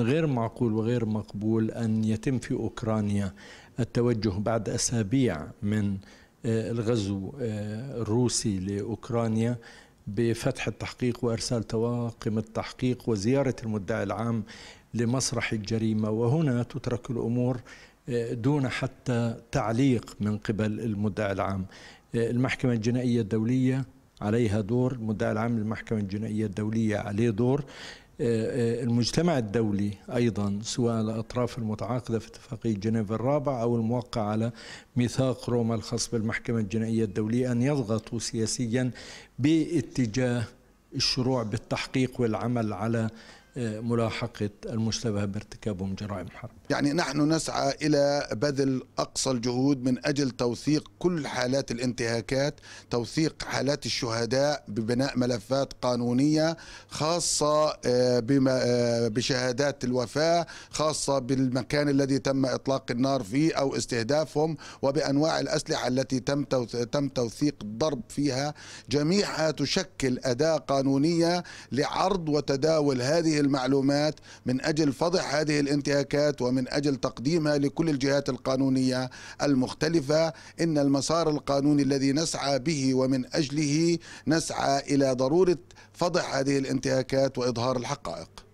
غير معقول وغير مقبول أن يتم في أوكرانيا التوجه بعد أسابيع من آه، الغزو آه، الروسي لأوكرانيا بفتح التحقيق وارسال طواقم التحقيق وزياره المدعي العام لمسرح الجريمه وهنا تترك الامور آه، دون حتى تعليق من قبل المدعي العام. المحكمه الجنائيه الدوليه عليها دور، المدعي العام للمحكمه الجنائيه الدوليه عليه دور، المجتمع الدولي أيضا سواء الأطراف المتعاقدة في اتفاقية جنيف الرابع أو الموقع على ميثاق روما الخاص بالمحكمة الجنائية الدولية أن يضغطوا سياسيا باتجاه الشروع بالتحقيق والعمل على ملاحقة المشتبه بارتكابهم جرائم حرب يعني نحن نسعى إلى بذل أقصى الجهود من أجل توثيق كل حالات الانتهاكات توثيق حالات الشهداء ببناء ملفات قانونية خاصة آه، بما آه، بشهادات الوفاة خاصة بالمكان الذي تم إطلاق النار فيه أو استهدافهم وبأنواع الأسلحة التي تم تم توثيق الضرب فيها جميعها تشكل أداة قانونية لعرض وتداول هذه المعلومات من أجل فضح هذه الانتهاكات ومن أجل تقديمها لكل الجهات القانونية المختلفة إن المسار القانوني الذي نسعى به ومن أجله نسعى إلى ضرورة فضح هذه الانتهاكات وإظهار الحقائق